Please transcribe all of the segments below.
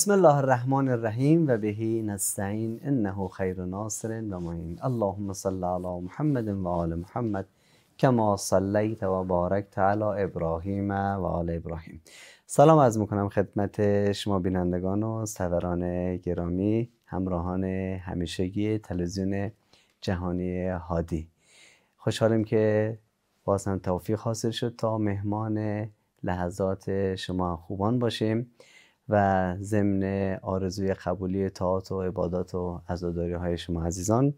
بسم الله الرحمن الرحیم و بهی نستعین انه خیر ناصر و معین اللهم صل علی محمد و آل محمد کما صلیت و بارکت علی ابراهیم و آل ابراهیم سلام از میکنم خدمت شما بینندگان و سوران گرامی همراهان همیشگی تلویزیون جهانی هادی خوشحالیم که باز هم توفیق حاصل شد تا مهمان لحظات شما خوبان باشیم و ضمن آرزوی قبولی اطاعات و عبادات و عزاداری های شما عزیزان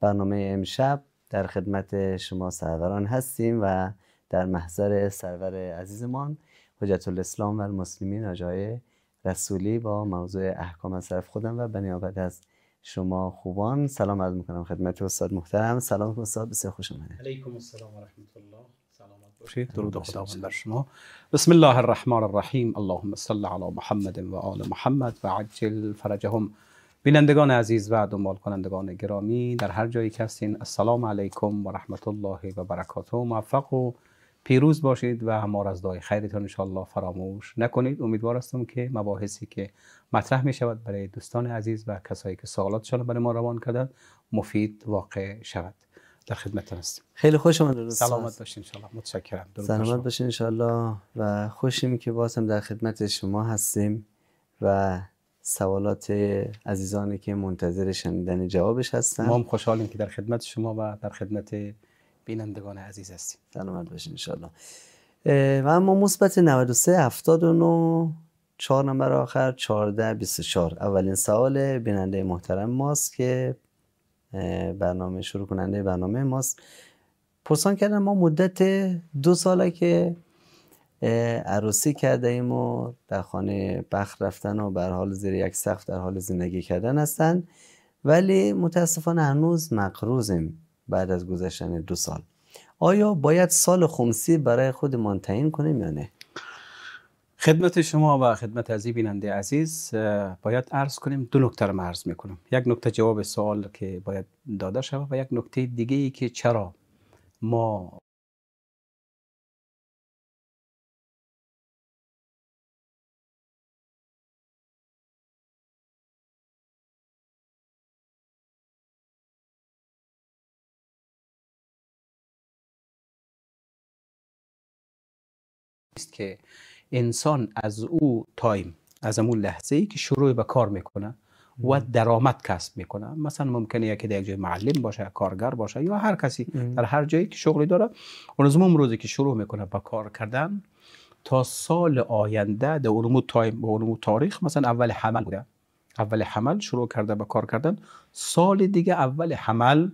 برنامه امشب در خدمت شما سروران هستیم و در محضر سرور عزیزمان حجت الاسلام و المسلمین آجای رسولی با موضوع احکام از طرف خودم و بنیابت از شما خوبان سلام عرض میکنم خدمت استاد محترم سلام استاد بسیار خوش آمدید علیکم السلام و رحمت الله درود بر شما بسم الله الرحمن الرحیم اللهم صل علی محمد و آل محمد و عجل فرجهم بینندگان عزیز و دنبال کنندگان گرامی در هر جایی که هستین السلام علیکم و رحمت الله و برکاته موفق و پیروز باشید و ما از دای خیرتان انشاءالله فراموش نکنید امیدوار هستم که مباحثی که مطرح می شود برای دوستان عزیز و کسایی که سوالاتشان برای ما روان کردند مفید واقع شود در خدمتتون هستیم خیلی خوش درست سلامت باشین ان متشکرم سلامت باشین ان و خوشیم که باز هم در خدمت شما هستیم و سوالات عزیزانی که منتظر شنیدن جوابش هستن ما هم خوشحالیم که در خدمت شما و در خدمت بینندگان عزیز هستیم سلامت باشین ان و اما مثبت 93 79 4 نمبر آخر 14 24 اولین سوال بیننده محترم ماست که برنامه شروع کننده برنامه ماست پرسان کردن ما مدت دو ساله که عروسی کرده ایم و در خانه بخ رفتن و بر حال زیر یک سقف در حال زندگی کردن هستن ولی متاسفانه هنوز مقروزیم بعد از گذشتن دو سال آیا باید سال خمسی برای خودمان تعیین کنیم یا نه خدمت شما و خدمت از بیننده عزیز باید عرض کنیم دو نکته رو عرض میکنم یک نکته جواب سوال که باید داده شود و یک نکته دیگه ای که چرا ما که انسان از او تایم از اون لحظه ای که شروع به کار میکنه و درآمد کسب میکنه مثلا ممکنه یکی در یک جای معلم باشه کارگر باشه یا هر کسی در هر جایی که شغلی داره اون از روزی که شروع میکنه به کار کردن تا سال آینده در علومو تایم به تاریخ مثلا اول حمل بوده اول حمل شروع کرده به کار کردن سال دیگه اول حمل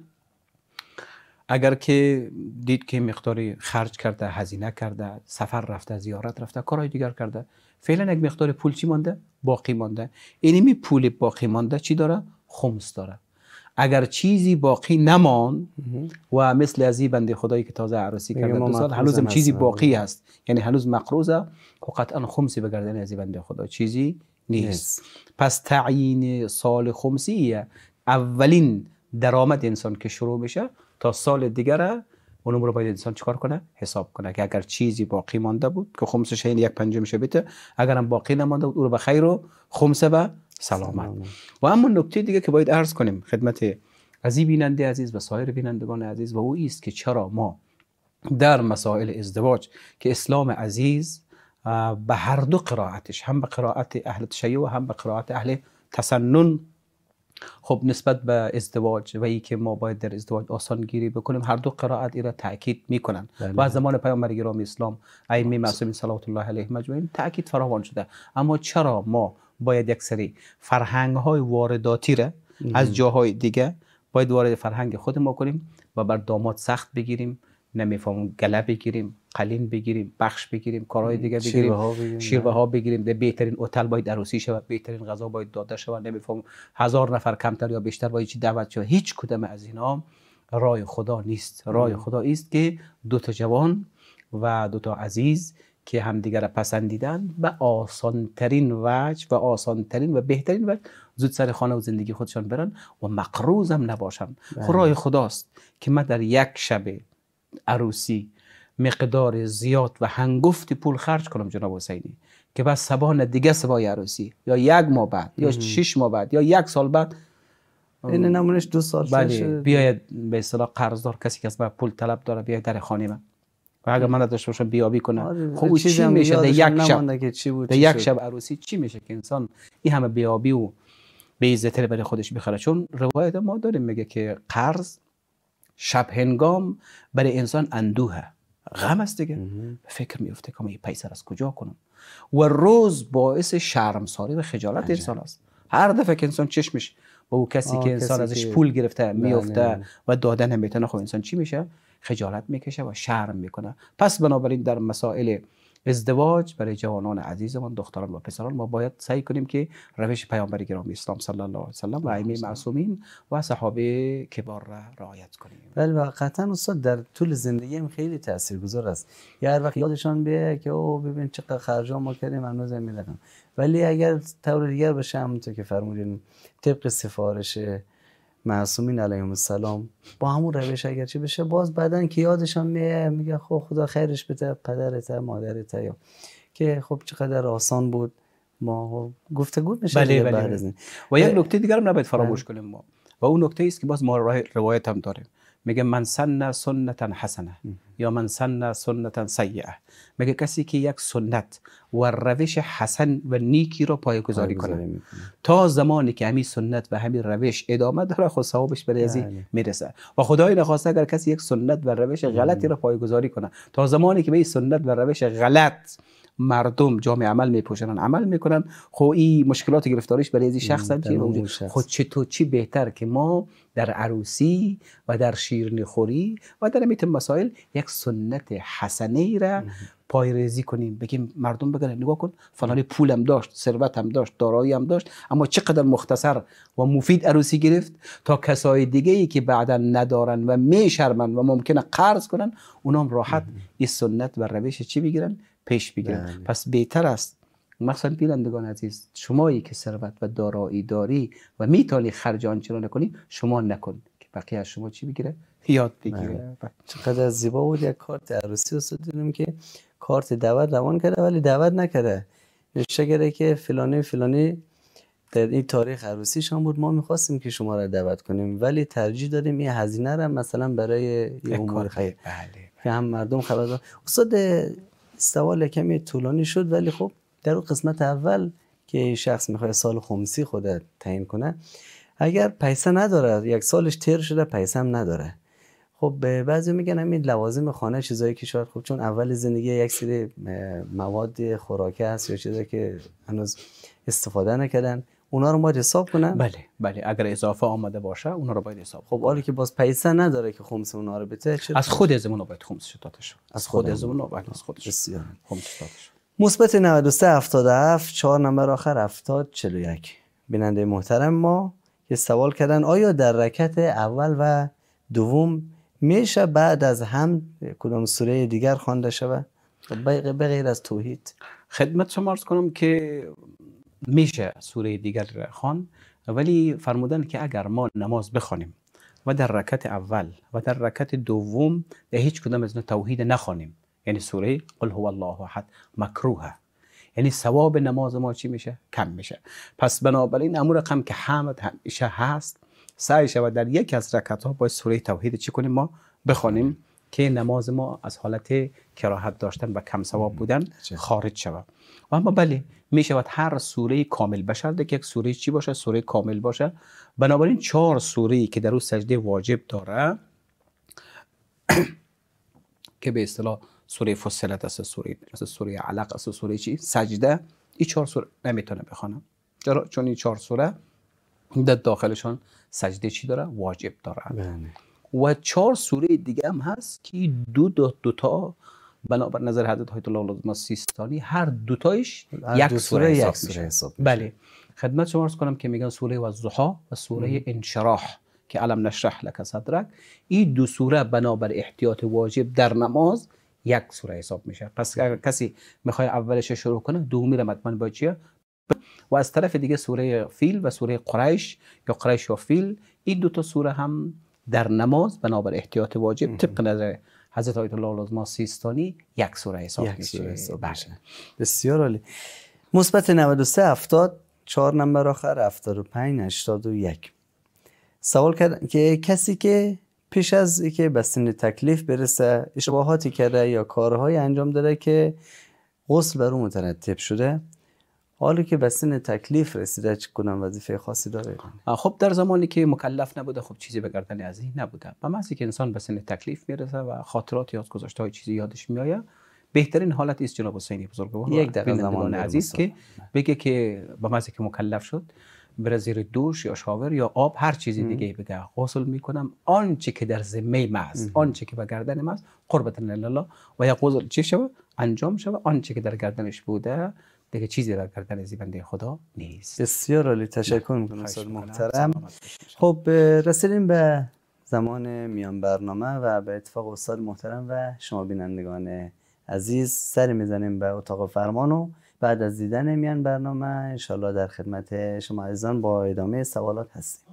اگر که دید که مقداری خرج کرده هزینه کرده سفر رفته زیارت رفته کارهای دیگر کرده فعلا یک مقدار پول چی مانده باقی مانده یعنی می پول باقی مانده چی داره خمس داره اگر چیزی باقی نمان و مثل از بنده خدایی که تازه عروسی کرده دو سال هنوز چیزی باقی هست یعنی هنوز مقروزه و قطعا خمسی به گردن از بنده خدا چیزی نیست پس تعیین سال خمسیه اولین درآمد انسان که شروع میشه تا سال دیگر اون رو باید انسان چیکار کنه حساب کنه که اگر چیزی باقی مانده بود که خمسش این یک پنجمش اگر هم باقی نمانده بود او رو به خیر و خمسه به سلامت و اما نکته دیگه که باید عرض کنیم خدمت عزیز بیننده عزیز و سایر بینندگان عزیز و او است که چرا ما در مسائل ازدواج که اسلام عزیز به هر دو قرائتش هم به قرائت اهل تشیع و هم به قرائت اهل تسنن خب نسبت به ازدواج و ای که ما باید در ازدواج آسان گیری بکنیم هر دو قرائت را تاکید میکنن بله. و از زمان پیامبر گرامی اسلام ائمه خب. معصومین صلوات الله علیه مجمعین تاکید فراوان شده اما چرا ما باید یک سری فرهنگ های وارداتی را از جاهای دیگه باید وارد فرهنگ خود ما کنیم و بر داماد سخت بگیریم نمیفهم گله بگیریم قلین بگیریم بخش بگیریم کارهای دیگه بگیریم شیربه ها بگیریم بهترین هتل باید عروسی شود بهترین غذا باید داده شود نمیفهم هزار نفر کمتر یا بیشتر باید چی دعوت شود هیچ کدام از اینا رای خدا نیست رای خدا است که دو تا جوان و دو تا عزیز که همدیگر را پسندیدن به آسانترین وجه و آسانترین و بهترین وجه زود سر خانه و زندگی خودشان برن و مقروزم نباشن بله. خدای خداست که من در یک شبه عروسی مقدار زیاد و هنگفت پول خرج کنم جناب حسینی که بعد سبان دیگه سبای عروسی یا یک ماه بعد یا شش ماه بعد یا یک سال بعد این نمونش دو سال بله بیاید به اصطلاح قرضدار کسی که از من پول طلب داره بیاید در خانه من و اگر من داشته باشم بیابی کنه آره، خب چی میشه در یک شب چی بود یک شب عروسی چی میشه که انسان این همه بیابی و به عزت برای خودش بخره چون روایت ما داریم میگه که قرض شب هنگام برای انسان اندوه غم است دیگه فکر میفته که من این پیسر از کجا کنم و روز باعث شرمساری و خجالت انسان است هر دفعه که انسان چشمش با او کسی که انسان ازش پول گرفته بله. میفته و دادن نمیتونه خب انسان چی میشه خجالت میکشه و شرم میکنه پس بنابراین در مسائل ازدواج برای جوانان عزیزمان دختران و پسران ما باید سعی کنیم که روش پیامبر گرامی اسلام صلی الله علیه و سلم و ائمه معصومین و صحابه کبار را رعایت کنیم بله واقعا قطعا استاد در طول زندگی هم خیلی تاثیرگذار است یا هر وقت یادشان بیه که او ببین چقدر خرج ما کردیم هنوز میدادم ولی اگر طور دیگر بشه همونطور که فرمودین طبق سفارش معصومین علیهم السلام با همون روش چی بشه باز بعدا که یادشان میه میگه خب خدا خیرش بده پدرت مادرت یا که خب چقدر آسان بود ما گفتگو میشه بله بله, بله. و یک نکته دیگر هم نباید فراموش بله. کنیم ما و اون نکته است که باز ما روایت هم داریم میگه من سن سنتا حسنه یا من سن سنتا سیعه مگه کسی که یک سنت و روش حسن و نیکی را پایگذاری کنه تا زمانی که همین سنت و همین روش ادامه داره خود خب ثوابش به ازی بله. میرسه و خدای نخواسته اگر کسی یک سنت و روش غلطی بله. را پایگذاری کنه تا زمانی که به این سنت و روش غلط مردم جامعه عمل میپوشنن عمل میکنن خب این مشکلات گرفتاریش برای این شخص هم چیه خود خب تو چی بهتر که ما در عروسی و در شیرنخوری و در میت مسائل یک سنت حسنه را را پایریزی کنیم بگیم مردم بگن نگاه کن فلانی پولم داشت هم داشت دارایی هم داشت اما چقدر مختصر و مفید عروسی گرفت تا کسای دیگه ای که بعدا ندارن و میشرمن و ممکنه قرض کنن اونام راحت این سنت و روش چی بگیرن پیش بگیرن بله. پس بهتر است مثلا بینندگان عزیز شمایی که ثروت و دارایی داری و میتونی خرج آنچه را نکنی شما نکن که بقیه از شما چی بگیره یاد بگیره بله. بله. چقدر زیبا بود یک کارت عروسی استاد دیدیم که کارت دعوت روان کرده ولی دعوت نکرده نشه کرده که فلانه فلانه در این تاریخ عروسی شما بود ما میخواستیم که شما را دعوت کنیم ولی ترجیح دادیم این هزینه را مثلا برای یه امور خیر بله. که هم مردم خبر استاد سوال کمی طولانی شد ولی خب در قسمت اول که شخص میخواد سال خمسی خودت تعیین کنه اگر پیسه نداره یک سالش تیر شده پیسه نداره خب به بعضی میگن همین لوازم خانه چیزایی که شاید خب چون اول زندگی یک سری مواد خوراکی هست یا چیزایی که هنوز استفاده نکردن اونا رو باید حساب کنن بله بله اگر اضافه آمده باشه اونا رو باید حساب خب حالا که باز پیسه نداره که خمس اونا رو بده از خود از اونا باید خمس شد از خود از اونا باید بله، از خودش بسیار خمس شد مثبت 93 77 4 نمبر آخر 70 41 بیننده محترم ما که سوال کردن آیا در رکعت اول و دوم میشه بعد از هم کدام سوره دیگر خوانده شود بغیر از توحید خدمت شما کنم که میشه سوره دیگر خوان ولی فرمودن که اگر ما نماز بخوانیم و در رکت اول و در رکت دوم به هیچ کدام از توحید نخوانیم یعنی سوره قل هو الله احد مکروه یعنی ثواب نماز ما چی میشه کم میشه پس بنابراین امور رقم که حمد همیشه هست سعی شود در یکی از رکت ها با سوره توحید چی کنیم ما بخوانیم که نماز ما از حالت کراهت داشتن و کم ثواب بودن خارج شود و اما بله می شود هر سوره کامل بشه که یک سوره چی باشه سوره کامل باشه بنابراین چهار سوره که در او سجده واجب داره که به اصطلاح سوره فصلت است سوره است سوره علق است سوره چی سجده این چهار سوره نمیتونه بخونم چرا چون این چهار سوره در داخلشان سجده چی داره واجب داره بله. و چهار سوره دیگه هم هست که دو دو, تا بنابر نظر حضرت آیت الله العظم سیستانی هر دوتایش یک سوره یک سوره حساب بله خدمت شما ارز کنم که میگن سوره و و سوره انشراح که علم نشرح لک صدرک این دو سوره بنابر احتیاط واجب در نماز یک سوره حساب میشه پس اگر کسی میخوای اولش شروع کنه دومی رو حتما با چیه و از طرف دیگه سوره فیل و سوره قریش یا قریش و فیل این دو تا سوره هم در نماز بنابر احتیاط واجب طبق نظر حضرت آیت الله العظما سیستانی یک سوره حساب بله. میشه بسیار عالی مثبت 93 70 4 نمبر آخر 75 81 سوال کرد که کسی که پیش از اینکه به سن تکلیف برسه اشتباهاتی کرده یا کارهایی انجام داده که غسل بر او مترتب شده حالا که به سن تکلیف رسیده کنم وظیفه خاصی داره خب در زمانی که مکلف نبوده خب چیزی به گردن از این نبوده و محضی که انسان به سن تکلیف میرسه و خاطرات یاد گذاشته های چیزی یادش میآید بهترین حالت است جناب حسینی بزرگوار یک در زمان عزیز که بگه که به محضی که مکلف شد بر زیر دوش یا شاور یا آب هر چیزی دیگه بگه غسل میکنم آنچه که در ذمه ما است آنچه که به گردن است قربت الله و یا غسل چی شود انجام شود آنچه که در گردنش بوده دیگه چیزی در گردن از بنده خدا نیست بسیار عالی تشکر میکنم استاد محترم خب رسیدیم به زمان میان برنامه و به اتفاق استاد محترم و شما بینندگان عزیز سری میزنیم به اتاق فرمان و بعد از دیدن میان برنامه انشالله در خدمت شما عزیزان با ادامه سوالات هستیم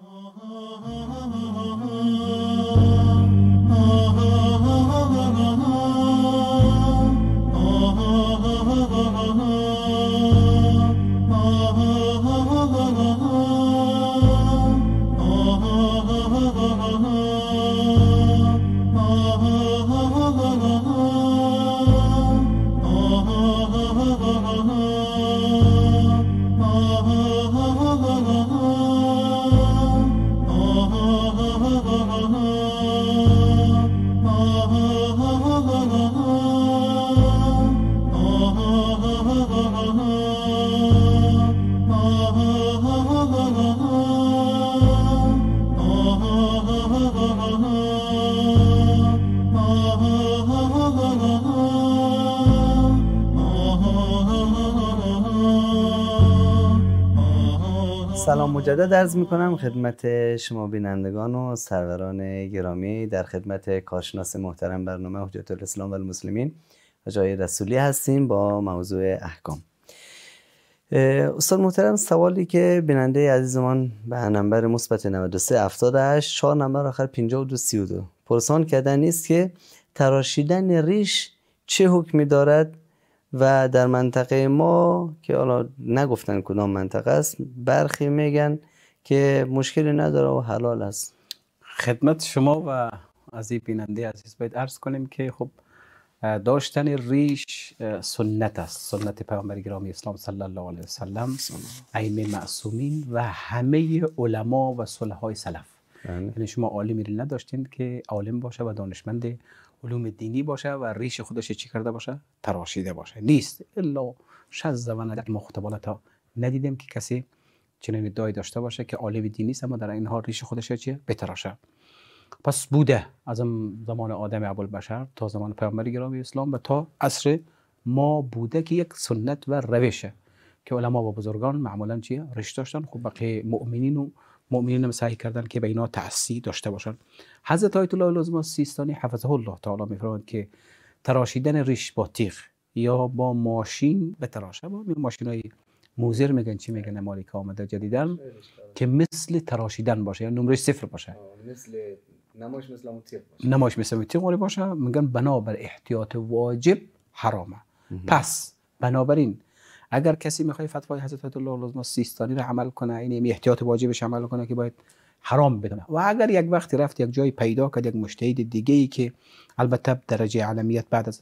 مجدد عرض میکنم خدمت شما بینندگان و سروران گرامی در خدمت کارشناس محترم برنامه حجت الاسلام و المسلمین جای رسولی هستیم با موضوع احکام استاد محترم سوالی که بیننده عزیزمان به نمبر مثبت 93 78 4 نمبر آخر 52 32 پرسان کردن نیست که تراشیدن ریش چه حکمی دارد و در منطقه ما که حالا نگفتن کدام منطقه است برخی میگن که مشکلی نداره و حلال است خدمت شما و این بیننده عزیز باید عرض کنیم که خب داشتن ریش سنت است سنت پیامبر گرامی اسلام صلی الله علیه وسلم ائمه معصومین و همه علما و صلحای سلف بله. یعنی شما عالمی نداشتین که عالم باشه و دانشمند علوم دینی باشه و ریش خودش چی کرده باشه تراشیده باشه نیست الا شذ زبان ندیدم مختبالت ها ندیدیم که کسی چنین دای داشته باشه که عالم دینی است اما در این حال ریش خودش چیه بتراشه پس بوده از زمان آدم بشر تا زمان پیامبر گرامی اسلام و تا عصر ما بوده که یک سنت و روشه که علما و بزرگان معمولا چیه ریش داشتن خب بقیه مؤمنین و مؤمنین سعی کردن که به اینا تأثیر داشته باشن حضرت آیت الله العظما سیستانی حفظه الله تعالی میفرماند که تراشیدن ریش با تیغ یا با ماشین به تراشه با ماشین های موزر میگن چی میگن امریکا آمده جدیدن که مثل تراشیدن باشه یا یعنی نمره صفر باشه مثل نمایش مثل اون باشه نمایش مثل اون تیغ باشه میگن بنابر احتیاط واجب حرامه پس بنابراین اگر کسی میخواد فتوای حضرت آیت الله سیستانی رو عمل کنه این یعنی احتیاط واجبش عمل کنه که باید حرام بدونه و اگر یک وقتی رفت یک جای پیدا کرد یک مشتهید دیگه ای که البته درجه عالمیت بعد از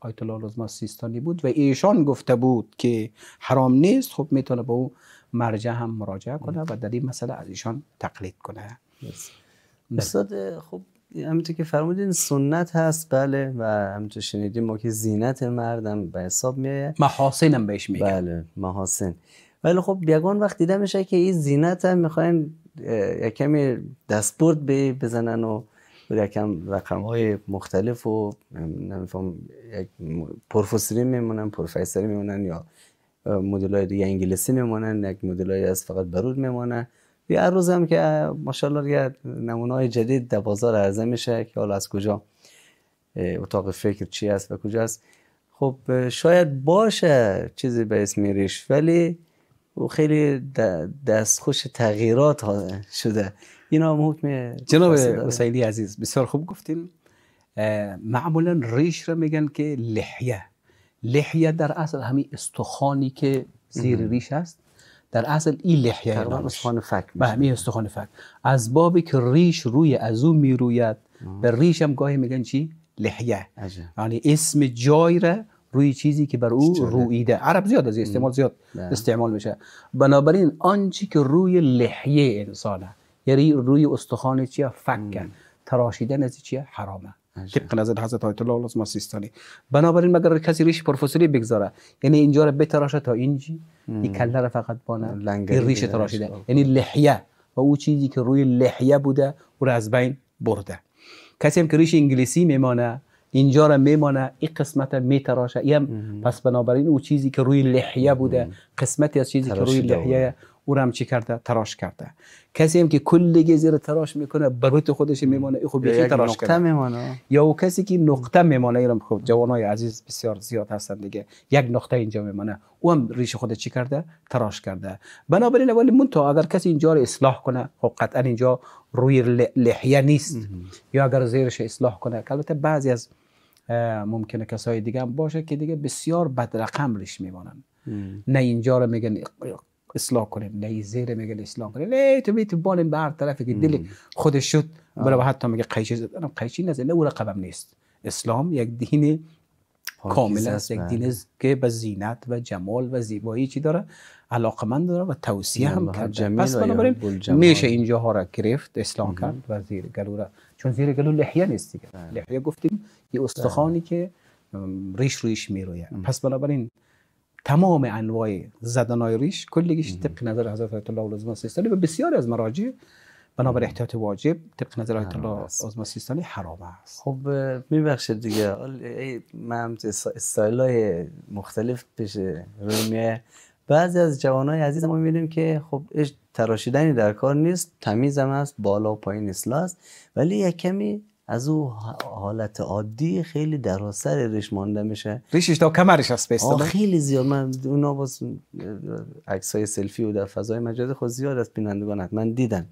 آیت الله العظما سیستانی بود و ایشان گفته بود که حرام نیست خب میتونه به او مرجع هم مراجعه کنه و در این مسئله از ایشان تقلید کنه استاد خب همینطور که فرمودین سنت هست بله و همینطور شنیدیم ما که زینت مردم به حساب میاد محاسن هم بهش میگن بله محاسن ولی خب بیگان وقت میشه که این زینت هم میخواین یک کمی دستبرد بزنن و یکم رقم های مختلف و نمیفهم یک پروفسوری میمونن پروفسوری میمونن یا مدل های دیگه انگلیسی میمونن یک مدل های از فقط برود میمونن یه هر روز هم که ماشاءالله یه نمونه جدید در بازار عرضه میشه که حالا از کجا اتاق فکر چی است و کجا است خب شاید باشه چیزی به اسم ریش ولی او خیلی دستخوش تغییرات شده اینا هم جناب حسینی عزیز بسیار خوب گفتیم معمولا ریش را میگن که لحیه لحیه در اصل همین استخوانی که زیر ریش است در اصل این لحیه استخوان فک بله استخوان فک از بابی که ریش روی از او میروید به ریش هم گاهی میگن چی لحیه یعنی اسم جای را روی چیزی که بر او رویده عرب زیاد از استعمال زیاد بله. استعمال میشه بنابراین آنچه که روی لحیه انسانه یعنی روی استخوان چیه فکه تراشیدن از چیه حرامه طبق نظر حضرت آیت الله العظمه سیستانی بنابراین مگر کسی ریش پروفسوری بگذاره یعنی اینجا رو بتراشه تا اینجی این کله رو فقط بانه این ریش تراشیده خب. یعنی لحیه و او چیزی که روی لحیه بوده او رو از بین برده کسی هم که ریش انگلیسی میمانه اینجا را میمانه این قسمت میتراشه یم. پس بنابراین او چیزی که روی لحیه بوده قسمتی از چیزی که روی لحیه او هم چی کرده تراش کرده کسی هم که کل زیر تراش میکنه بروت خودش میمانه ای خب بیخی تراش کرده میمانه یا او کسی که نقطه میمانه ایرم خب جوانای عزیز بسیار زیاد هستند دیگه یک نقطه اینجا میمانه او هم ریش خود چی کرده تراش کرده بنابراین ولی تو اگر کسی اینجا رو اصلاح کنه خب قطعا اینجا روی لحیه نیست یا اگر زیرش اصلاح کنه البته بعضی از ممکنه کسای دیگه باشه که دیگه بسیار بدرقم ریش میمونن. نه اینجا رو میگن اصلاح کنیم نه زیر میگن اصلاح کنیم نه تو بیت بان بر هر طرفی که دل خودش شد برای حتی میگه قیچی زدنم قیچی نه او رقبم نیست اسلام یک دین کامل است یک بله. دین است که به زینت و جمال و زیبایی چی داره علاقمند داره و توصیه هم یعنی کرده پس بنابراین یعنی میشه ها را گرفت اسلام کرد و زیر گلو را چون زیر گلو لحیه نیست دیگه بله. لحیه گفتیم یه استخانی بله. که ریش رویش میروید پس بنابراین تمام انواع زدنهای ریش کلیش طبق نظر حضرت آیت الله سیستانی و بسیاری از مراجع بنابر احتیاط واجب طبق نظر آیت الله سیستانی حرام است خب میبخشید دیگه من استایل های مختلف پیش رومیه بعضی از های عزیز ما میبینیم که خب تراشیدنی در کار نیست تمیز هم بالا و پایین اصلاح است ولی یک کمی از او حالت عادی خیلی در سر ریش مانده میشه ریشش تا کمرش هست خیلی زیاد من اونا باز عکس های سلفی و در فضای مجازی خود زیاد از بینندگان من دیدن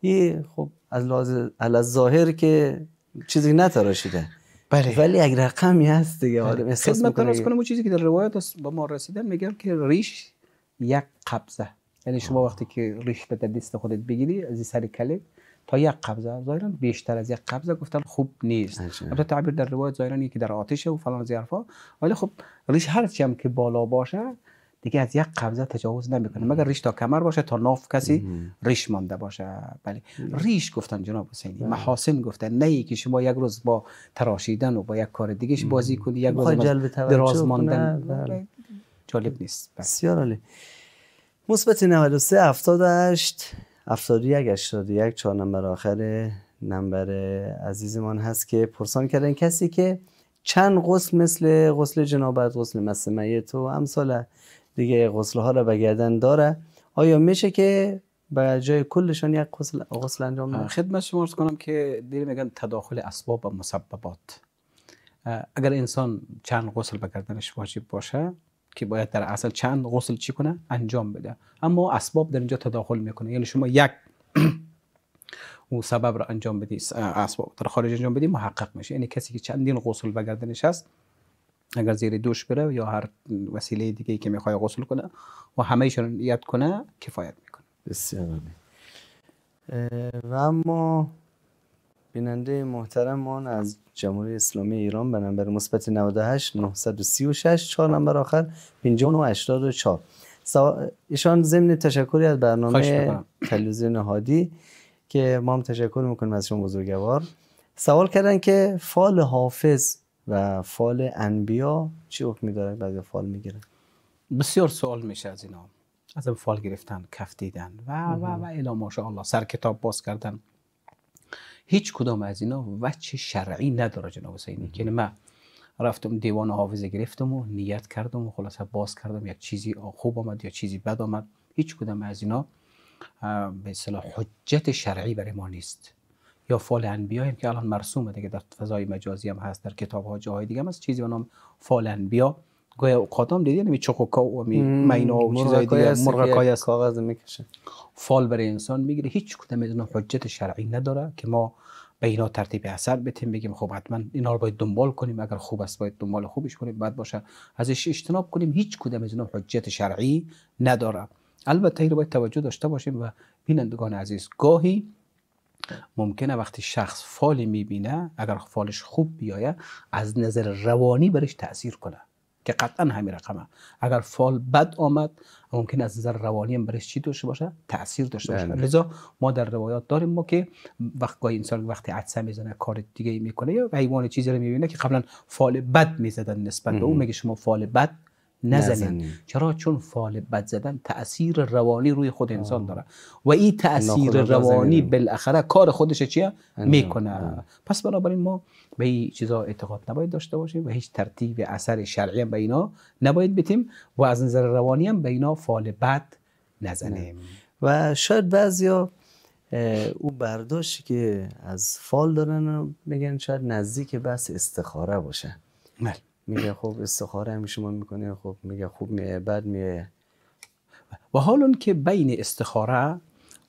این خب از لحاظ ظاهر که چیزی نتراشیده بله ولی اگر رقمی هست دیگه بله. آدم احساس میکنه کنم اون چیزی که در روایت است با ما رسیده میگم که ریش یک قبضه یعنی شما وقتی که ریش به دست خودت بگیری از سر کله تا یک قبضه ظاهرا بیشتر از یک قبضه گفتن خوب نیست البته تعبیر در روایت ظاهرا که در آتش و فلان حرفا ولی خب ریش هر هم که بالا باشه دیگه از یک قبضه تجاوز نمیکنه مگر ریش تا کمر باشه تا ناف کسی ریش مانده باشه بله ریش گفتن جناب حسینی بله. محاسن گفتن نه که شما یک روز با تراشیدن و با یک کار دیگهش بازی کنی یک روز دراز ماندن بله. جالب نیست بله. بسیار عالی مثبت 93 78 افساری یک اشتادی یک چهار نمبر آخر نمبر عزیزمان هست که پرسان کردن کسی که چند غسل مثل غسل جنابت غسل مسمه تو امثال دیگه غسل ها رو به گردن داره آیا میشه که به جای کلشان یک غسل, غسل انجام بده خب، خدمت شما ارز کنم که دیر میگن تداخل اسباب و مسببات اگر انسان چند غسل به گردنش واجب باشه که باید در اصل چند غسل چی کنه انجام بده اما اسباب در اینجا تداخل میکنه یعنی شما یک او سبب را انجام بدی اسباب در خارج انجام بدی محقق میشه یعنی کسی که چندین غسل به گردنش هست اگر زیر دوش بره یا هر وسیله دیگه که میخوای غسل کنه و همه ایشون کنه کفایت میکنه بسیار و اما بیننده ما از جمهوری اسلامی ایران به نمبر مثبت 98 936 4 نمبر آخر 5984 ایشان ضمن تشکری از برنامه تلویزیون هادی که ما هم تشکر میکنیم از شما بزرگوار سوال کردن که فال حافظ و فال انبیا چی حکمی داره بعد فال میگیرن بسیار سوال میشه از اینا از این فال گرفتن کف دیدن و و و ماشاءالله سر کتاب باز کردن هیچ کدام از اینا وچه شرعی نداره جناب حسینی یعنی من رفتم دیوان حافظه گرفتم و نیت کردم و خلاصه باز کردم یک چیزی خوب آمد یا چیزی بد آمد هیچ کدام از اینا به اصطلاح حجت شرعی برای ما نیست یا فال انبیا که الان مرسومه دیگه در فضای مجازی هم هست در کتاب ها جاهای دیگه هم از چیزی به نام فال انبیا گویا قدم دیدی می چوکوکا و می مینا و چیزای دیگه مرغکای از کاغذ میکشه فال برای انسان میگیره هیچ کدوم از اینا حجت شرعی نداره که ما به اینا ترتیب اثر بتیم بگیم خب حتما اینا رو باید دنبال کنیم اگر خوب است باید دنبال خوبش کنیم بعد باشه ازش اجتناب کنیم هیچ کدوم از اینا حجت شرعی نداره البته این رو باید توجه داشته باشیم و بینندگان عزیز گاهی ممکنه وقتی شخص فالی میبینه اگر فالش خوب بیایه از نظر روانی برش تاثیر کنه که قطعا همین رقمه اگر فال بد آمد ممکن از نظر روانی هم برش چی داشته باشه تاثیر داشته باشه بله. لذا ما در روایات داریم ما که وقت گاهی انسان وقتی عدسه میزنه کار دیگه میکنه یا حیوان چیزی رو میبینه که قبلا فال بد میزدن نسبت به اون میگه شما فال بد نزنیم. چرا چون فال بد زدن تاثیر روانی روی خود انسان داره و این تاثیر روانی بالاخره کار خودش چیه میکنه پس بنابراین ما به این چیزا اعتقاد نباید داشته باشیم و هیچ ترتیب اثر شرعی هم به اینا نباید بتیم و از نظر روانی هم به اینا فال بد نزنیم و شاید بعضیا او برداشتی که از فال دارن میگن شاید نزدیک بس استخاره باشه بله. میگه خب استخاره هم شما میکنه خب میگه خوب میه بد میه و حال که بین استخاره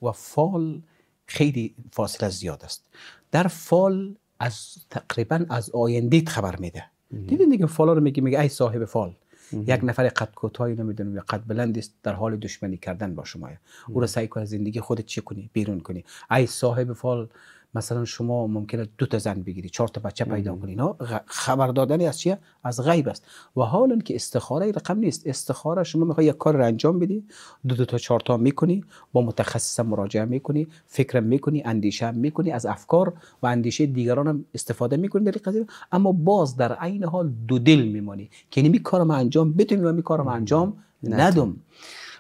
و فال خیلی فاصله زیاد است در فال از تقریبا از آینده خبر میده دیدین دیگه فالا رو میگه میگه ای صاحب فال یک نفر قد کوتاهی نمیدونم یا قد بلند است در حال دشمنی کردن با شما او را سعی کن زندگی خودت چه کنی بیرون کنی ای صاحب فال مثلا شما ممکنه دو تا زن بگیری چهار تا بچه پیدا کنی اینا خبر دادن از چیه از غیب است و حالا که استخاره رقم نیست استخاره شما میخوای یک کار را انجام بدی دو دو تا چهار تا میکنی با متخصص مراجعه میکنی فکر میکنی اندیشه میکنی از افکار و اندیشه دیگران هم استفاده میکنی در قضیه اما باز در عین حال دو دل میمانی که یعنی می کارم انجام بدم و می کارم انجام ندم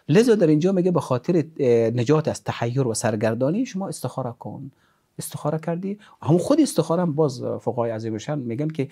لذا در اینجا میگه به خاطر نجات از تحیر و سرگردانی شما استخاره کن استخاره کردی همون خود استخاره هم باز فقهای شان میگن که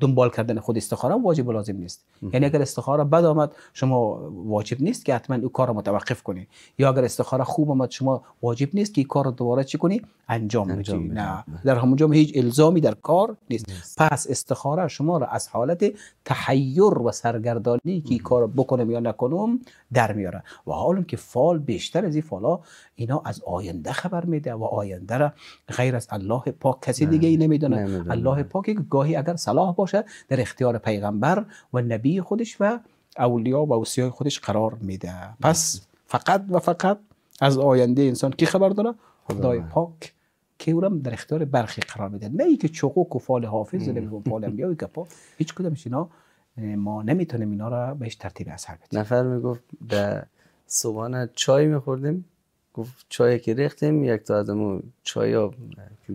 دنبال کردن خود استخاره واجب لازم نیست یعنی اگر استخاره بد آمد شما واجب نیست که حتما او کار متوقف کنی یا اگر استخاره خوب آمد شما واجب نیست که کار دوباره چی کنی انجام بدی نه بله. در همونجا هیچ الزامی در کار نیست, پس استخاره شما را از حالت تحیر و سرگردانی که کار بکنم یا نکنم در میاره و حالا که فال بیشتر از این فالا اینا از آینده خبر میده و آینده را غیر از الله پاک کسی دیگه ای نمیدونه الله پاک که گاهی اگر صلاح باشه در اختیار پیغمبر و نبی خودش و اولیا و اوسیای خودش قرار میده پس فقط و فقط از آینده انسان کی خبر داره خدای پاک که اونم در اختیار برخی قرار میده نه اینکه چقوق و فال حافظ و فال انبیا و کپا هیچ کدومش اینا ما نمیتونیم اینا را بهش ترتیب اثر بدیم نفر میگفت در صبحانه چای میخوردیم گفت چای که ریختیم یک تا ازمو چای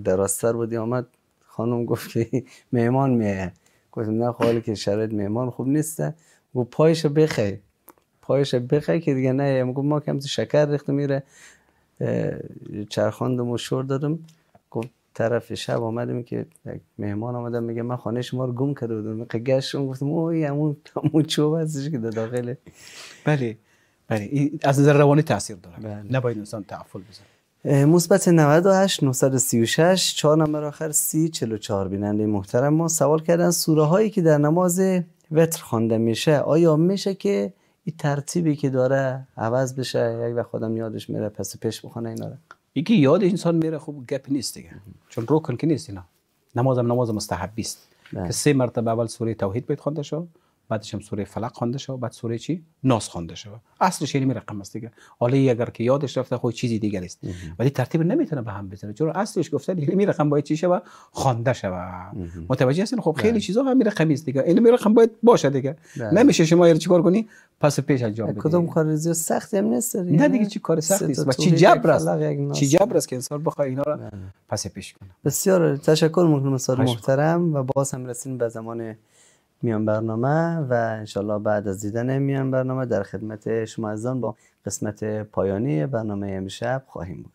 دراستر بودی آمد خانم گفت که مهمان میه گفتم نه خاله خب، که شرط مهمان خوب نیسته و پایش بخی پایش بخی که دیگه نه گفت ما کم شکر ریختم میره چرخاندم و شور دادم گفت طرف شب آمدیم که مهمان آمدم میگه من خانه شما رو گم کرده بودم گشتم گفتم اوه همون همون چوب هستش که داخله بله بله از نظر روانی تاثیر داره بله. نباید انسان تعفل بزنه مثبت 98 936 4 نمبر آخر 30 44 بیننده محترم ما سوال کردن سوره هایی که در نماز وتر خوانده میشه آیا میشه که این ترتیبی که داره عوض بشه یک وقت خودم یادش میره پس پیش بخونه اینا رو یکی یاد انسان میره خوب گپ نیست دیگه چون روکن که نیست اینا نماز نمازم نماز مستحبی بله. که سه مرتبه اول سوره توحید باید خونده بعدش هم سوره فلق خوانده شود بعد سوره چی ناس خوانده شود اصلش یعنی رقم است دیگه حالا اگر که یادش رفته خود چیزی دیگه است ولی ترتیب نمیتونه به هم بزنه چون اصلش گفته می رقم باید چی شود خوانده شود متوجه هستین خب خیلی بله. چیزا هم رقم است دیگه می رقم باید باشه دیگه بله. نمیشه شما یعنی چیکار کنی پس پیش انجام بدی کدوم کار زیاد سخت هم نیست نه دیگه چی کار سخت است و چی جبر است چی جبر است که انسان بخواد اینا رو بله. پس پیش کنه بسیار تشکر میکنم استاد محترم و باز هم رسیدیم به زمان میان برنامه و انشالله بعد از دیدن میان برنامه در خدمت شما ازان با قسمت پایانی برنامه امشب خواهیم بود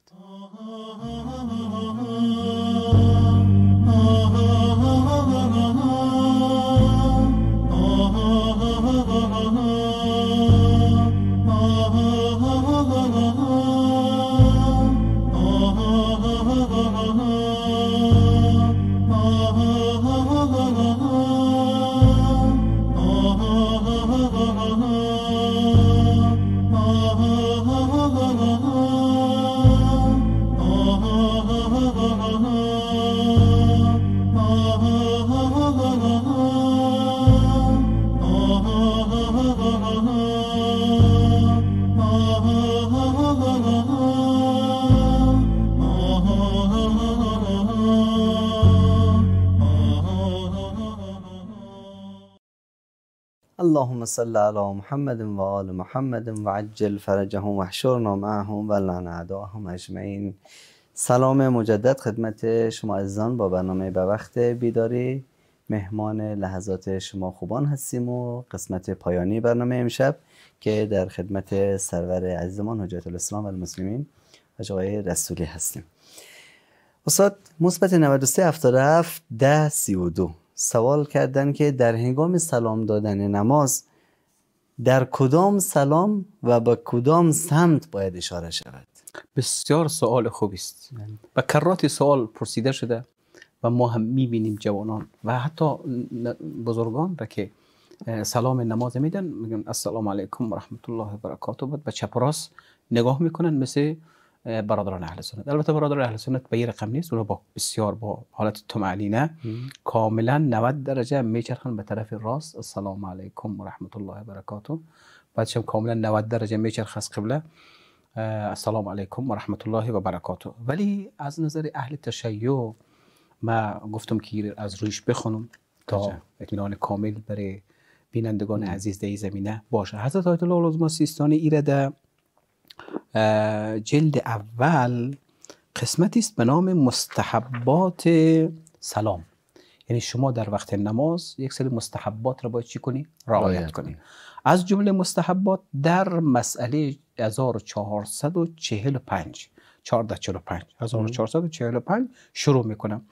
اللهم صل على محمد و آل محمد و عجل فرجهم و احشرنا معهم و لعن اعداهم اجمعین سلام مجدد خدمت شما عزیزان با برنامه به وقت بیداری مهمان لحظات شما خوبان هستیم و قسمت پایانی برنامه امشب که در خدمت سرور عزیزمان حجت الاسلام و المسلمین حاج رسولی هستیم استاد مثبت 93 77 10 32 سوال کردن که در هنگام سلام دادن نماز در کدام سلام و به کدام سمت باید اشاره شود بسیار سوال خوبی است و کرات سوال پرسیده شده و ما هم میبینیم جوانان و حتی بزرگان را که سلام نماز میدن میگن السلام علیکم و رحمت الله و برکاته بعد به چپ راست نگاه میکنن مثل برادران اهل سنت البته برادران اهل سنت به یه رقم نیست اونا با بسیار با حالت تمعلینه کاملا 90 درجه میچرخن به طرف راست السلام علیکم و رحمت الله و برکاته بعدش هم کاملا 90 درجه میچرخ از قبله السلام علیکم و رحمت الله و برکاته ولی از نظر اهل تشیع ما گفتم که از رویش بخونم تا بله. اطمینان کامل برای بینندگان عزیز در زمینه باشه حضرت آیت الله العظمه سیستانی ایره جلد اول قسمتی است به نام مستحبات سلام یعنی شما در وقت نماز یک سری مستحبات را باید چی کنی؟ رعایت کنی از جمله مستحبات در مسئله 1445 1445 1445 شروع میکنم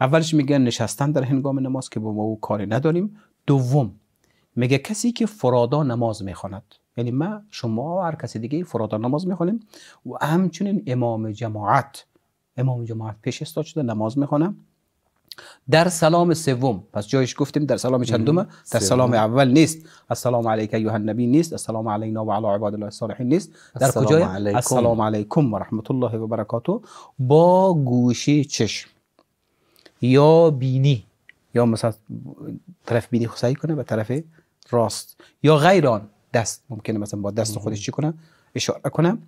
اولش میگه نشستن در هنگام نماز که با ما او کاری نداریم دوم میگه کسی که فرادا نماز میخواند یعنی ما شما و هر کس دیگه فرادار نماز میخونیم و همچنین امام جماعت امام جماعت پیش استاد شده نماز میخونم در سلام سوم پس جایش گفتیم در سلام چندومه؟ در سلام اول نیست السلام علیک ایها النبی نیست السلام علینا و علی عباد الله الصالحین نیست در کجای السلام علیکم و رحمت الله و برکاته با گوشی چشم یا بینی یا مثلا طرف بینی خسایی کنه به طرف راست یا غیران دست ممکنه مثلا با دست خودش چی کنه اشاره کنه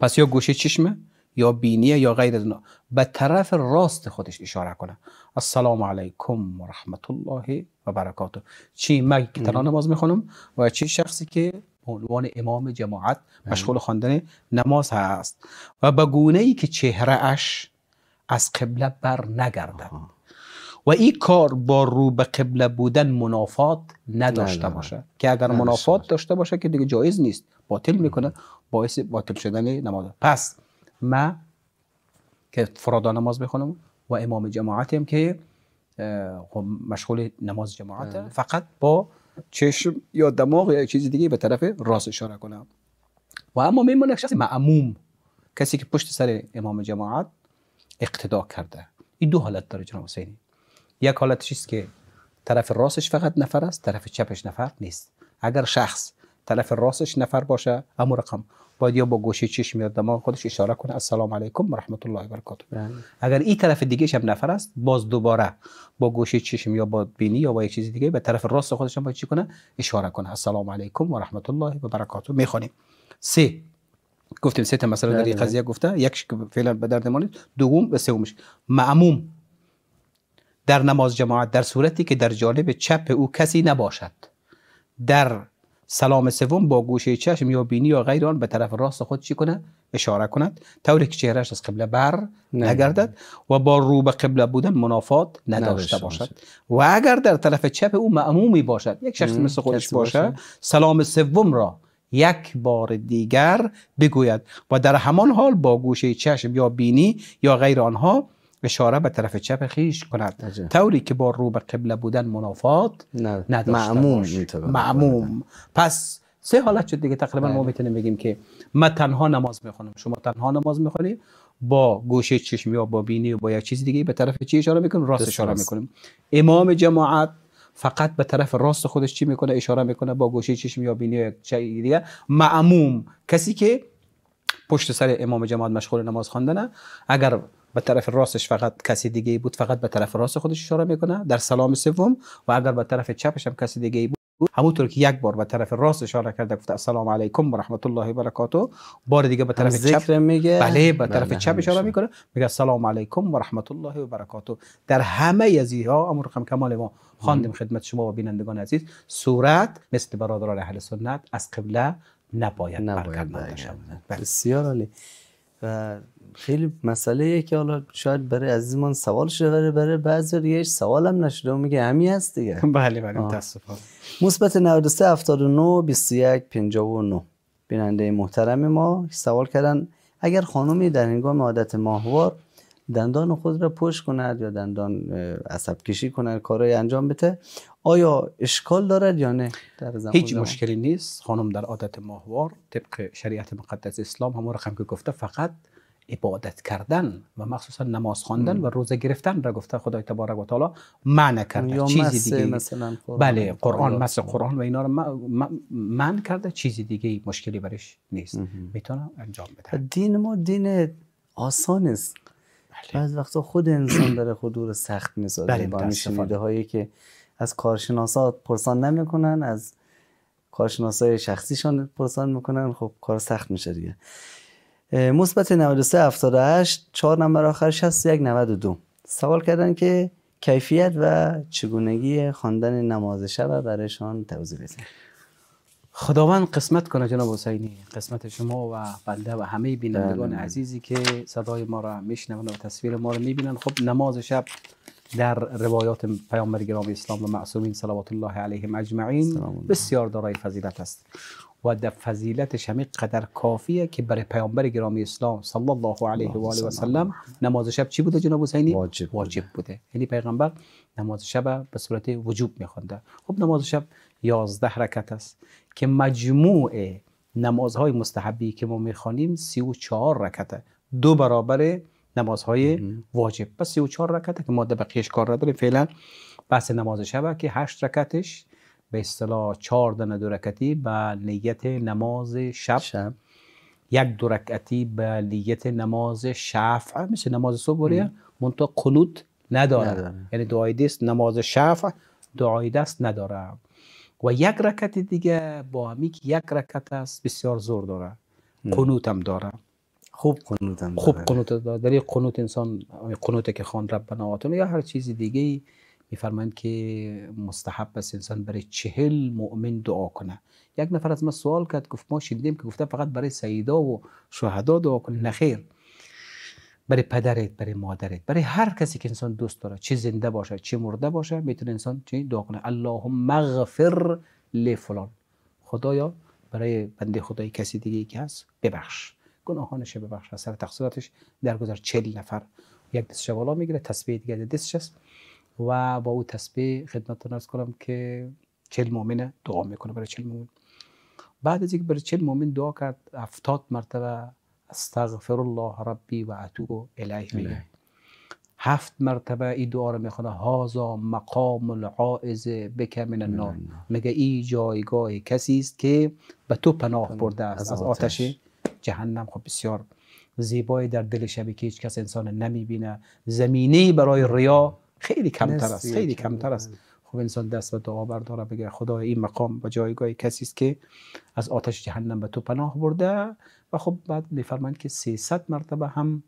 پس یا گوشه چشمه یا بینیه یا غیر از به طرف راست خودش اشاره کنه السلام علیکم و رحمت الله و برکاته چی من که تنها نماز میخونم و چی شخصی که عنوان امام جماعت مشغول خواندن نماز هست و به گونه ای که چهره اش از قبله بر نگردد و این کار با رو به قبله بودن منافات نداشته باشه که اگر منافات داشته باشه که دیگه جایز نیست باطل میکنه باعث باطل شدن نماز پس من که فرادا نماز بخونم و امام هم که خب مشغول نماز جماعت فقط با چشم یا دماغ یا چیز دیگه به طرف راست اشاره کنم و اما میمونه شخص معموم کسی که پشت سر امام جماعت اقتدا کرده این دو حالت داره جناب حسینی یک حالت چیست که طرف راستش فقط نفر است طرف چپش نفر نیست اگر شخص طرف راستش نفر باشه هم رقم باید یا با گوشه چشم یا دماغ خودش اشاره کنه السلام علیکم و رحمت الله و برکاته بله. اگر این طرف دیگه هم نفر است باز دوباره با گوشه چشم یا با بینی یا با یک چیز دیگه به طرف راست خودش هم باید چی کنه اشاره کنه السلام علیکم و رحمت الله و برکاته میخوانیم سه گفتیم سه تا مسئله در این بله، بله. قضیه گفته یک فعلا به درد ما دوم و سومش معموم در نماز جماعت در صورتی که در جانب چپ او کسی نباشد در سلام سوم با گوشه چشم یا بینی یا غیر آن به طرف راست خود چی کنه اشاره کند طوری که چهرهش از قبله بر نگردد و با رو به قبله بودن منافات نداشته باشد و اگر در طرف چپ او معمومی باشد یک شخص مثل خودش باشه سلام سوم را یک بار دیگر بگوید و در همان حال با گوشه چشم یا بینی یا غیر آنها اشاره به طرف چپ خیش کند عجب. طوری که با رو به قبله بودن منافات نداشته معموم معموم پس سه حالت شد دیگه تقریبا ما بله. میتونیم بگیم که من تنها نماز میخونم شما تنها نماز میخونی با گوشه چشمی یا با بینی و با یک چیز دیگه به طرف چی اشاره میکنیم راست اشاره میکنیم امام جماعت فقط به طرف راست خودش چی میکنه اشاره میکنه با گوشه چشمی یا بینی یا چیز دیگه معموم کسی که پشت سر امام جماعت مشغول نماز خواندنه اگر به طرف راستش فقط کسی دیگه بود فقط به طرف راست خودش اشاره میکنه در سلام سوم و اگر به طرف چپش هم کسی دیگه بود همونطور که یک بار به طرف راست اشاره کرده گفته السلام علیکم و رحمت الله و برکاته بار دیگه به طرف چپ میگه بله به طرف بله، چپ اشاره میکنه میگه سلام علیکم و رحمت الله و برکاته در همه از ها امور رقم کمال ما خواندیم خدمت شما و بینندگان عزیز صورت مثل برادران اهل سنت از قبله نباید, نباید برکت بله. بسیار عالی و خیلی مسئله که حالا شاید برای عزیزمان سوال شده برای برای بعضی دیگه سوال هم نشده و میگه همی هست دیگه بله بله متاسفم مثبت 93 79 21 59 بیننده محترم ما سوال کردن اگر خانمی در هنگام عادت ماهوار دندان خود را پشت کند یا دندان عصب کشی کند کارای انجام بده آیا اشکال دارد یا نه هیچ مشکلی نیست خانم در عادت ماهوار طبق شریعت مقدس اسلام همون رقم که گفته فقط عبادت کردن و مخصوصا نماز خواندن و روزه گرفتن را گفته خدای تبارک و تعالی منع کرده یا چیزی دیگه مثلا قرآن بله قرآن مثل قرآن و اینا رو من کرده چیزی دیگه مشکلی برش نیست میتونم انجام بده دین ما دین آسان است بله. بعض وقتا خود انسان داره خود رو سخت میسازه بله. با هایی که از کارشناسا پرسان نمیکنن از کارشناسای شخصیشان پرسان میکنن خب کار سخت میشه دیگه مثبت 93 78 4 نمبر آخر 61 92 سوال کردن که کیفیت و چگونگی خواندن نماز شب برایشان توضیح بدید خداوند قسمت کنه جناب حسینی قسمت شما و بنده و همه بینندگان بله. عزیزی که صدای ما را میشنون و تصویر ما را میبینند خب نماز شب در روایات پیامبر گرامی اسلام و معصومین صلوات الله علیهم اجمعین بسیار دارای فضیلت است و در فضیلتش همین قدر کافیه که برای پیامبر گرامی اسلام صلی الله علیه و آله و سلم نماز شب چی بوده جناب حسینی واجب, واجب بوده یعنی پیغمبر نماز شب به صورت وجوب میخونده خب نماز شب 11 رکعت است که مجموع نمازهای مستحبی که ما میخوانیم 34 رکعته دو برابر نمازهای واجب پس 34 رکعت که ماده بقیهش کار نداریم فعلا بس نماز شب که 8 رکعتش به اصطلاح 4 دنه دو رکعتی به نیت نماز شب, شب. یک دو رکعتی به نیت نماز شفع مثل نماز صبح بریه قنوت نداره. یعنی دعای دست نماز شفع دعای دست نداره و یک رکعت دیگه با همی یک رکعت است بسیار زور داره قنوت هم داره خوب قنوت هم خوب قنوت در یک قنوت انسان قنوت که خوان رب بناواتون یا هر چیز دیگه میفرمایند که مستحب است انسان برای چهل مؤمن دعا کنه یک نفر از ما سوال کرد گفت ما شدیم که گفته فقط برای سیدا و شهدا دعا کنه نخیر برای پدرت برای مادرت برای هر کسی که انسان دوست داره چه زنده باشه چه مرده باشه میتونه انسان چه دعا کنه اللهم مغفر لفلان خدایا برای بنده خدای کسی دیگه که هست ببخش گناهانش شبه سر تقصیراتش گذر چل نفر یک دست شوالا میگیره تسبیح دیگه دستش است و با او تسبیح خدمتتون ارز کنم که چل مؤمنه دعا میکنه برای چل مؤمن بعد از اینکه برای چل مؤمن دعا کرد هفتاد مرتبه استغفر الله ربی و اتوب الیه میگه هفت مرتبه این دعا رو میخونه هازا مقام العائز بک من النار میگه این جایگاه کسی است که به تو پناه برده است از آتش جهنم خب بسیار زیبایی در دل شبی که هیچ کس انسان نمیبینه زمینه برای ریا خیلی کمتر است خیلی کمتر است خب انسان دست به دعا برداره بگه خدا این مقام و جایگاه کسی است که از آتش جهنم به تو پناه برده و خب بعد میفرمند که 300 مرتبه هم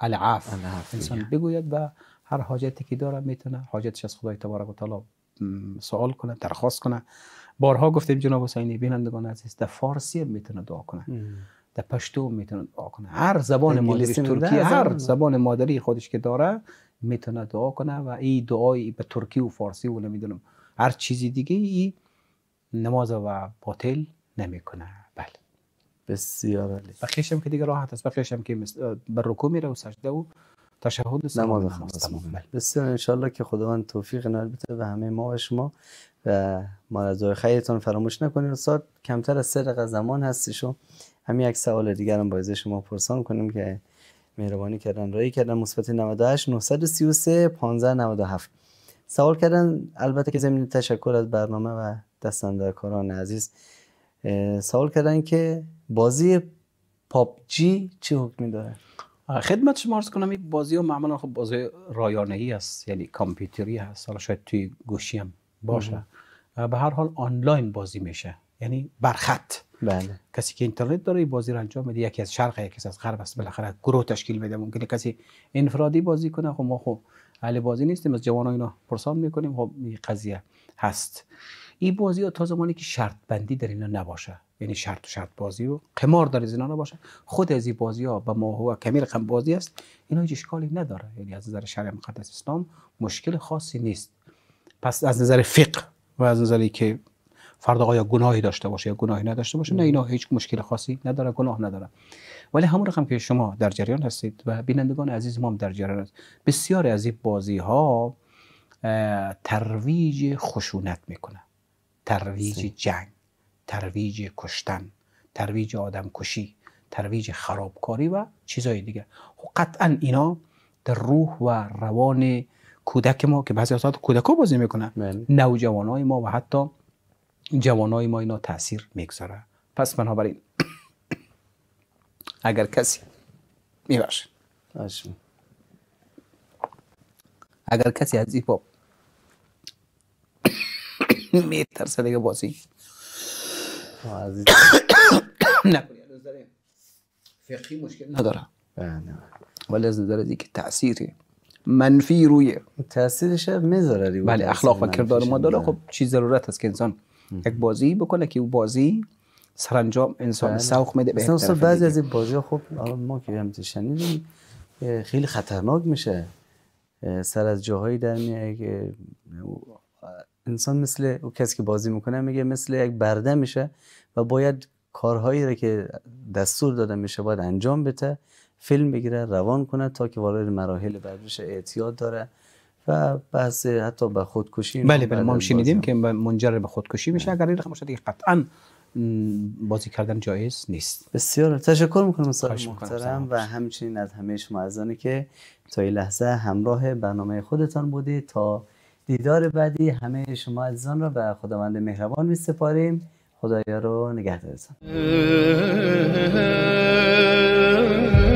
العاف انسان بگوید و هر حاجتی که داره میتونه حاجتش از خدای تبارک و تعالی سوال کنه درخواست کنه بارها گفتیم جناب حسینی بینندگان عزیز در فارسی میتونه دعا کنه در پشتو میتونه دعا کنه هر زبان مادری ترکیه هر زبان مادری خودش که داره میتونه دعا کنه و این دعای به ترکی و فارسی و نمیدونم هر چیزی دیگه ای نماز و باطل نمیکنه بله بسیار عالی بقیش که دیگه راحت است بقیش هم که بر رکوع میره و سجده و تشهد و نماز بله. بسیار انشالله که خداوند توفیق نال بده به همه ما و شما و ما از خیرتون فراموش نکنید استاد کمتر از سر زمان هستیشو همین یک سوال دیگر هم بایزه شما پرسان کنیم که مهربانی کردن رایی کردن مثبت 98 933 15 سوال کردن البته که زمین تشکر از برنامه و دستندرکاران عزیز سوال کردن که بازی پاپ جی چی حکمی داره خدمت شما ارز کنم این بازی ها معمولا خب بازی رایانه ای است یعنی کامپیوتری هست حالا شاید توی گوشی هم باشه به هر حال آنلاین بازی میشه یعنی برخط بله کسی که اینترنت داره بازی رو انجام میده یکی از شرق یکی از غرب است بالاخره گروه تشکیل میده ممکنه کسی انفرادی بازی کنه خب ما خب اهل بازی نیستیم از جوان اینا پرسان میکنیم خب این قضیه هست این بازی ها تا زمانی که شرط بندی در اینا نباشه یعنی شرط و شرط بازی و قمار در اینا نباشه خود از این بازی ها به ما هو کمی رقم بازی است اینا هیچ اشکالی نداره یعنی از نظر شرع مقدس اسلام مشکل خاصی نیست پس از نظر فقه و از نظری که فرد آیا گناهی داشته باشه یا گناهی نداشته باشه نه اینا هیچ مشکل خاصی نداره گناه نداره ولی همون رقم که شما در جریان هستید و بینندگان عزیز ما هم در جریان هست بسیار از این بازی ها ترویج خشونت میکنه ترویج جنگ ترویج کشتن ترویج آدم کشی ترویج خرابکاری و چیزهای دیگه خب قطعا اینا در روح و روان کودک ما که بعضی از کودک ها بازی میکنن بله. نوجوان ما و حتی جوانای ما اینا تاثیر میگذاره پس بنابراین اگر کسی میباشه اگر کسی از این باب میترسه دیگه بازی فقهی مشکل نداره بله. ولی از نظر که تاثیر منفی روی تاثیرش میذاره ولی بله، اخلاق و کردار ما داره خب چی ضرورت است که انسان یک بازی بکنه که او بازی سرانجام انسان بله. سوخ میده به بعضی از این بازی خب ما که هم شنیدیم خیلی خطرناک میشه سر از جاهایی در میاد که انسان مثل او کسی که بازی میکنه میگه مثل یک برده میشه و باید کارهایی را که دستور داده میشه باید انجام بده فیلم بگیره روان کنه تا که وارد مراحل بعد اعتیاد داره و بحث حتی به خودکشی بله بله ما هم شنیدیم که منجر به خودکشی میشه اگر این رقم شده قطعا بازی کردن جایز نیست بسیار تشکر میکنم صاحب محترم و همچنین از همه شما ازانی که تا این لحظه همراه برنامه خودتان بودید تا دیدار بعدی همه شما عزیزان را به خداوند مهربان می سپاریم خدایا رو نگهدارتان